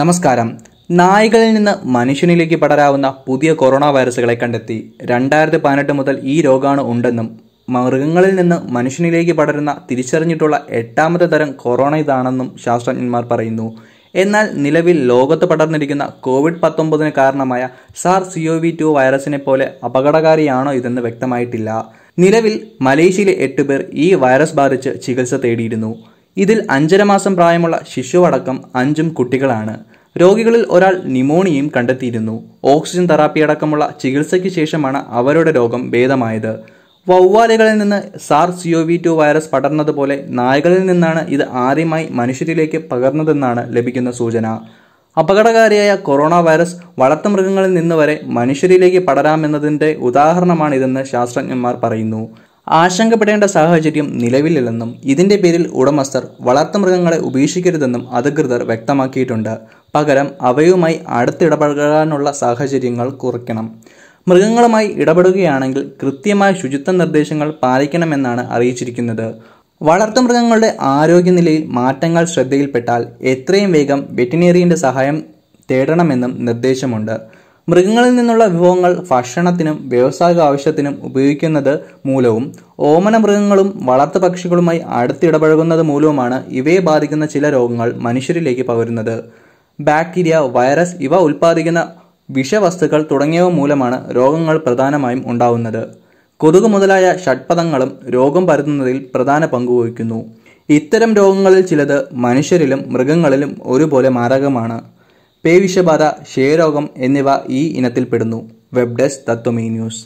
നമസ്കാരം നായ്കളിൽ നിന്ന് മനുഷ്യനിലേക്ക് പടരാവുന്ന പുതിയ കൊറോണ വൈറസുകളെ കണ്ടെത്തി രണ്ടായിരത്തി പതിനെട്ട് മുതൽ ഈ രോഗമാണ് ഉണ്ടെന്നും മൃഗങ്ങളിൽ നിന്ന് മനുഷ്യനിലേക്ക് പടരുന്ന തിരിച്ചറിഞ്ഞിട്ടുള്ള എട്ടാമത്തെ തരം കൊറോണ ഇതാണെന്നും ശാസ്ത്രജ്ഞന്മാർ പറയുന്നു എന്നാൽ നിലവിൽ ലോകത്ത് പടർന്നിരിക്കുന്ന കോവിഡ് പത്തൊമ്പതിന് കാരണമായ SARS C O V two വൈറസിനെ പോലെ അപകടകാരിയാണോ ഇതെന്ന് വ്യക്തമായിട്ടില്ല നിലവിൽ മലേഷ്യയിലെ എട്ട് പേർ ഈ വൈറസ് ബാധിച്ച് ചികിത്സ തേടിയിരുന്നു ഇതിൽ അഞ്ചര മാസം പ്രായമുള്ള ശിശുവടക്കം അഞ്ചും കുട്ടികളാണ് രോഗികളിൽ ഒരാൾ നിമോണിയയും കണ്ടെത്തിയിരുന്നു ഓക്സിജൻ തെറാപ്പി അടക്കമുള്ള ചികിത്സയ്ക്ക് ശേഷമാണ് അവരുടെ രോഗം ഭേദമായത് വവ്വാലുകളിൽ നിന്ന് സാർ സി ടു വൈറസ് പടർന്നതുപോലെ നായകളിൽ നിന്നാണ് ഇത് ആദ്യമായി മനുഷ്യരിലേക്ക് പകർന്നതെന്നാണ് ലഭിക്കുന്ന സൂചന അപകടകാരിയായ കൊറോണ വൈറസ് വളർത്തുമൃഗങ്ങളിൽ നിന്ന് വരെ മനുഷ്യരിലേക്ക് പടരാമെന്നതിന്റെ ഉദാഹരണമാണിതെന്ന് ശാസ്ത്രജ്ഞന്മാർ പറയുന്നു ആശങ്കപ്പെടേണ്ട സാഹചര്യം നിലവിലില്ലെന്നും ഇതിന്റെ പേരിൽ ഉടമസ്ഥർ വളർത്തുമൃഗങ്ങളെ ഉപേക്ഷിക്കരുതെന്നും അധികൃതർ വ്യക്തമാക്കിയിട്ടുണ്ട് പകരം അവയുമായി അടുത്തിടപഴകാനുള്ള സാഹചര്യങ്ങൾ കുറയ്ക്കണം മൃഗങ്ങളുമായി ഇടപെടുകയാണെങ്കിൽ കൃത്യമായ ശുചിത്വ നിർദ്ദേശങ്ങൾ പാലിക്കണമെന്നാണ് അറിയിച്ചിരിക്കുന്നത് വളർത്തുമൃഗങ്ങളുടെ ആരോഗ്യനിലയിൽ മാറ്റങ്ങൾ ശ്രദ്ധയിൽപ്പെട്ടാൽ എത്രയും വേഗം വെറ്റിനേറിയൻ്റെ സഹായം തേടണമെന്നും നിർദ്ദേശമുണ്ട് മൃഗങ്ങളിൽ നിന്നുള്ള വിഭവങ്ങൾ ഭക്ഷണത്തിനും വ്യാവസായിക ആവശ്യത്തിനും ഉപയോഗിക്കുന്നത് മൂലവും ഓമന മൃഗങ്ങളും വളർത്തു പക്ഷികളുമായി അടുത്തിടപഴകുന്നത് മൂലവുമാണ് ഇവയെ ബാധിക്കുന്ന ചില രോഗങ്ങൾ മനുഷ്യരിലേക്ക് പകരുന്നത് ബാക്ടീരിയ വൈറസ് ഇവ ഉൽപ്പാദിക്കുന്ന വിഷവസ്തുക്കൾ തുടങ്ങിയവ മൂലമാണ് രോഗങ്ങൾ പ്രധാനമായും ഉണ്ടാവുന്നത് കൊതുക് മുതലായ ഷഡ്പഥങ്ങളും രോഗം പരത്തുന്നതിൽ പ്രധാന പങ്കുവഹിക്കുന്നു ഇത്തരം രോഗങ്ങളിൽ ചിലത് മനുഷ്യരിലും മൃഗങ്ങളിലും ഒരുപോലെ മാരകമാണ് പേവിഷബാധ ക്ഷയരോഗം എന്നിവ ഈ ഇനത്തിൽപ്പെടുന്നു വെബ് ഡെസ്ക് തത്വമേ ന്യൂസ്